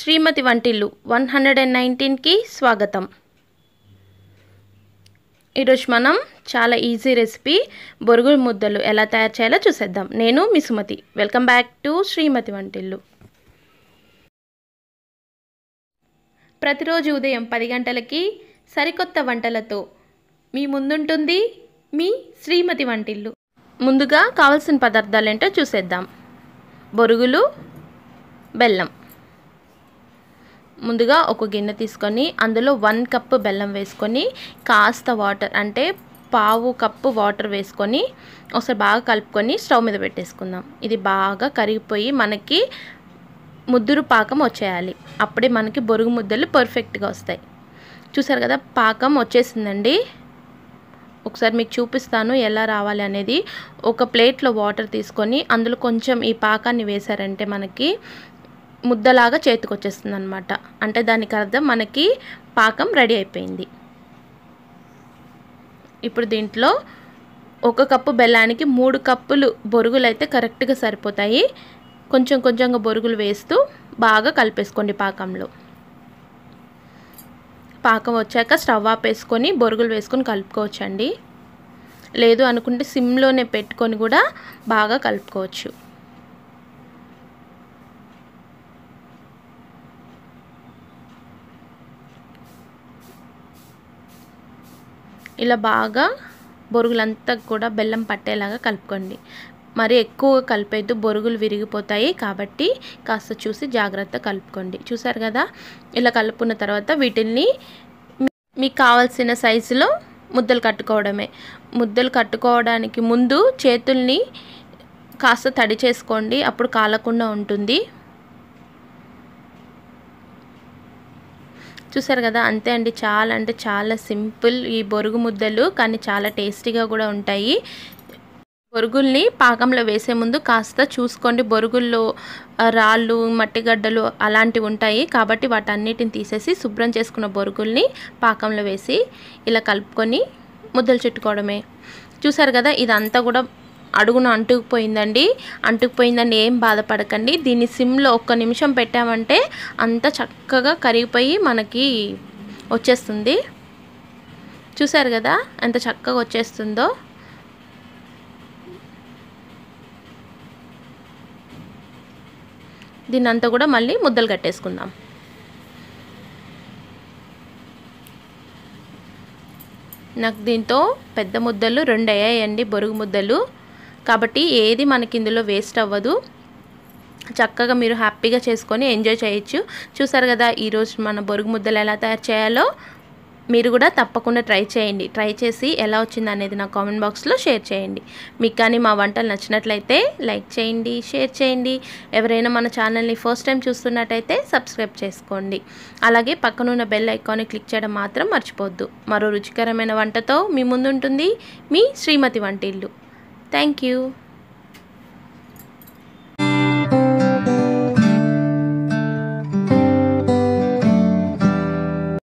శ్రీమతి వంటిల్లు one hundred and నైన్టీన్కి స్వాగతం ఈరోజు మనం చాలా ఈజీ రెసిపీ బొరుగుల ముద్దలు ఎలా తయారు చేయాలో చూసేద్దాం నేను మీ Sumathi welcome back to Srimathi Vantillu ప్రతిరోజు ఉదయం పది గంటలకి సరికొత్త వంటలతో మీ ముందుంటుంది మీ శ్రీమతి వంటిల్లు ముందుగా కావలసిన పదార్థాలు ఏంటో చూసేద్దాం బొరుగులు బెల్లం ముందుగా ఒక గిన్నె తీసుకొని అందులో వన్ కప్పు బెల్లం వేసుకొని కాస్త వాటర్ అంటే పావు కప్పు వాటర్ వేసుకొని ఒకసారి బాగా కలుపుకొని స్టవ్ మీద పెట్టేసుకుందాం ఇది బాగా కరిగిపోయి మనకి ముద్దురు పాకం వచ్చేయాలి అప్పుడే మనకి బొరుగు ముద్దలు పర్ఫెక్ట్గా వస్తాయి చూసారు కదా పాకం వచ్చేసిందండి ఒకసారి మీకు చూపిస్తాను ఎలా రావాలి అనేది ఒక ప్లేట్లో వాటర్ తీసుకొని అందులో కొంచెం ఈ పాకాన్ని వేశారంటే మనకి ముద్దలాగా చేతికి వచ్చేస్తుంది అనమాట అంటే దానికి అర్థం మనకి పాకం రెడీ అయిపోయింది ఇప్పుడు దీంట్లో ఒక కప్పు బెల్లానికి మూడు కప్పులు బొరుగులు అయితే కరెక్ట్గా సరిపోతాయి కొంచెం కొంచెంగా బొరుగులు వేస్తూ బాగా కలిపేసుకోండి పాకంలో పాకం వచ్చాక స్టవ్ ఆపేసుకొని బొరుగులు వేసుకొని కలుపుకోవచ్చండి లేదు అనుకుంటే సిమ్లోనే పెట్టుకొని కూడా బాగా కలుపుకోవచ్చు ఇలా బాగా బొరుగులంతా కూడా బెల్లం పట్టేలాగా కలుపుకోండి మరి ఎక్కువ కలిపేద్దు బొరుగులు విరిగిపోతాయి కాబట్టి కాస్త చూసి జాగ్రత్త కలుపుకోండి చూసారు కదా ఇలా కలుపుకున్న తర్వాత వీటిని మీకు కావాల్సిన సైజులో ముద్దలు కట్టుకోవడమే ముద్దలు కట్టుకోవడానికి ముందు చేతుల్ని కాస్త తడి చేసుకోండి అప్పుడు కాలకుండా ఉంటుంది చూసారు కదా అంతే అండి చాలా అంటే చాలా సింపుల్ ఈ బొరుగు ముద్దలు కానీ చాలా టేస్టీగా కూడా ఉంటాయి బొరుగుల్ని పాకంలో వేసే ముందు కాస్త చూసుకోండి బొరుగుల్లో రాళ్ళు మట్టిగడ్డలు అలాంటివి ఉంటాయి కాబట్టి వాటన్నిటిని తీసేసి శుభ్రం చేసుకున్న బొరుగుల్ని పాకంలో వేసి ఇలా కలుపుకొని ముద్దలు చుట్టుకోవడమే చూసారు కదా ఇదంతా కూడా అడుగున అంటుకుపోయిందండి అంటుకుపోయిందని ఏం బాధపడకండి దీన్ని సిమ్లో ఒక్క నిమిషం పెట్టామంటే అంత చక్కగా కరిగిపోయి మనకి వచ్చేస్తుంది చూసారు కదా ఎంత చక్కగా వచ్చేస్తుందో దీన్ని అంతా కూడా మళ్ళీ ముద్దలు కట్టేసుకుందాం నాకు దీంతో పెద్ద ముద్దలు రెండు అయ్యాయండి బొరుగు ముద్దలు కాబట్టి ఏది మనకి ఇందులో వేస్ట్ అవ్వదు చక్కగా మీరు హ్యాపీగా చేసుకొని ఎంజాయ్ చేయొచ్చు చూసారు కదా ఈరోజు మన బొరుగు ముద్దలు ఎలా తయారు చేయాలో మీరు కూడా తప్పకుండా ట్రై చేయండి ట్రై చేసి ఎలా వచ్చింది అనేది నా కామెంట్ బాక్స్లో షేర్ చేయండి మీకు కానీ మా వంటలు నచ్చినట్లయితే లైక్ చేయండి షేర్ చేయండి ఎవరైనా మన ఛానల్ని ఫస్ట్ టైం చూస్తున్నట్టయితే సబ్స్క్రైబ్ చేసుకోండి అలాగే పక్కనున్న బెల్ ఐకాన్ని క్లిక్ చేయడం మాత్రం మర్చిపోద్దు మరో రుచికరమైన వంటతో మీ ముందుంటుంది మీ శ్రీమతి వంటిల్లు Thank you.